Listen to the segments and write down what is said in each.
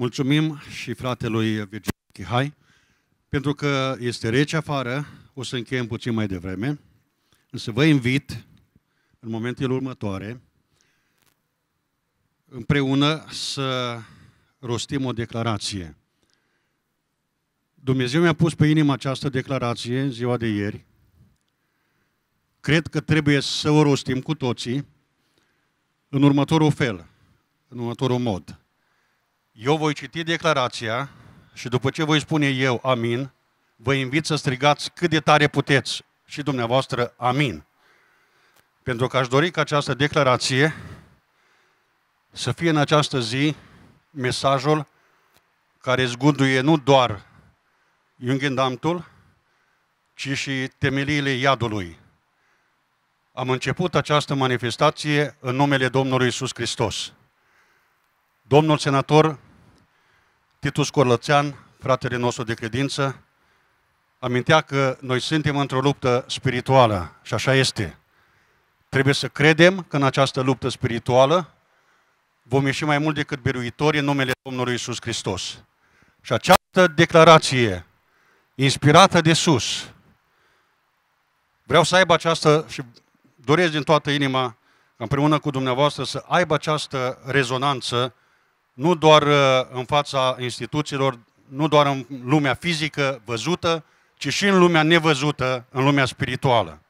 Mulțumim și fratelui Virgil Chihai, pentru că este rece afară, o să încheiem puțin mai devreme, însă vă invit în momentele următoare împreună să rostim o declarație. Dumnezeu mi-a pus pe inimă această declarație în ziua de ieri. Cred că trebuie să o rostim cu toții în următorul fel, în următorul mod – eu voi citi declarația și după ce voi spune eu amin, vă invit să strigați cât de tare puteți și dumneavoastră amin. Pentru că aș dori ca această declarație să fie în această zi mesajul care zguduie nu doar Iungendamtul, ci și temeliile iadului. Am început această manifestație în numele Domnului Isus Hristos. Domnul senator Titus Corlățean, fratele nostru de credință, amintea că noi suntem într-o luptă spirituală și așa este. Trebuie să credem că în această luptă spirituală vom ieși mai mult decât biruitori în numele Domnului Isus Hristos. Și această declarație, inspirată de sus, vreau să aibă această și doresc din toată inima, împreună cu dumneavoastră, să aibă această rezonanță nu doar uh, în fața instituțiilor, nu doar în lumea fizică văzută, ci și în lumea nevăzută, în lumea spirituală.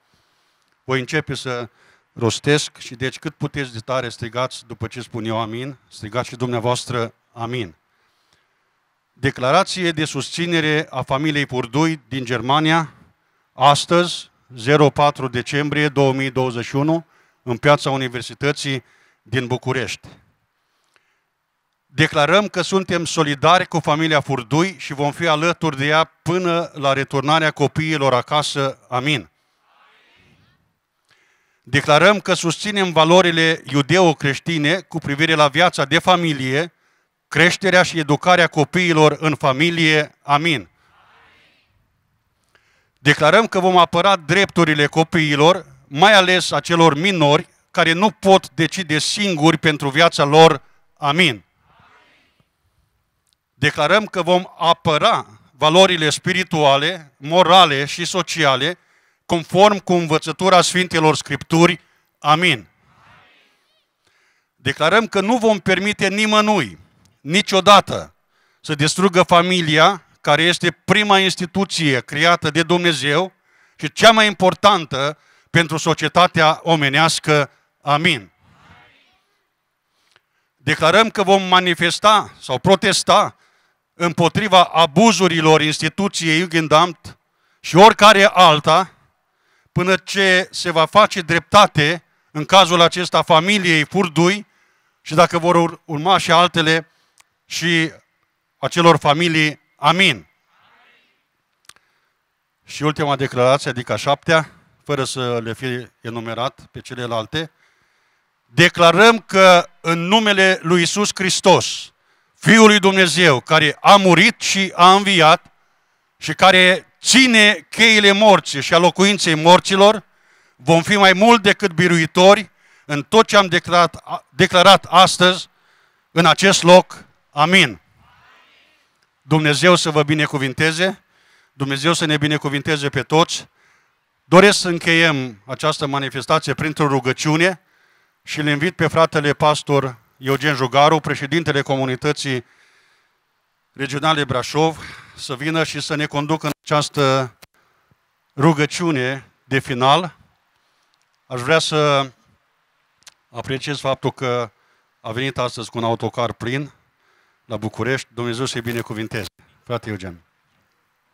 Voi începe să rostesc și deci cât puteți de tare strigați după ce spun eu amin, strigați și dumneavoastră amin. Declarație de susținere a familiei Purdui din Germania, astăzi, 04 decembrie 2021, în piața Universității din București. Declarăm că suntem solidari cu familia Furdui și vom fi alături de ea până la returnarea copiilor acasă. Amin. Declarăm că susținem valorile iudeo-creștine cu privire la viața de familie, creșterea și educarea copiilor în familie. Amin. Declarăm că vom apăra drepturile copiilor, mai ales a celor minori, care nu pot decide singuri pentru viața lor. Amin declarăm că vom apăra valorile spirituale, morale și sociale, conform cu învățătura Sfintelor Scripturi. Amin. Declarăm că nu vom permite nimănui, niciodată, să distrugă familia, care este prima instituție creată de Dumnezeu și cea mai importantă pentru societatea omenească. Amin. Amin. Declarăm că vom manifesta sau protesta împotriva abuzurilor instituției Jugendamt și oricare alta, până ce se va face dreptate, în cazul acesta, familiei Furdui și dacă vor urma și altele și acelor familii. Amin. Și ultima declarație, adică a șaptea, fără să le fie enumerat pe celelalte, declarăm că în numele lui Isus Hristos, Fiul lui Dumnezeu, care a murit și a înviat și care ține cheile morții și a locuinței morților, vom fi mai mult decât biruitori în tot ce am declarat, declarat astăzi în acest loc. Amin. Dumnezeu să vă binecuvinteze, Dumnezeu să ne binecuvinteze pe toți. Doresc să încheiem această manifestație printr-o rugăciune și le invit pe fratele pastor Eugen Jugaru, președintele comunității regionale Brașov, să vină și să ne conducă în această rugăciune de final. Aș vrea să apreciez faptul că a venit astăzi cu un autocar plin la București. Dumnezeu să-i binecuvinteze. Frate Eugen.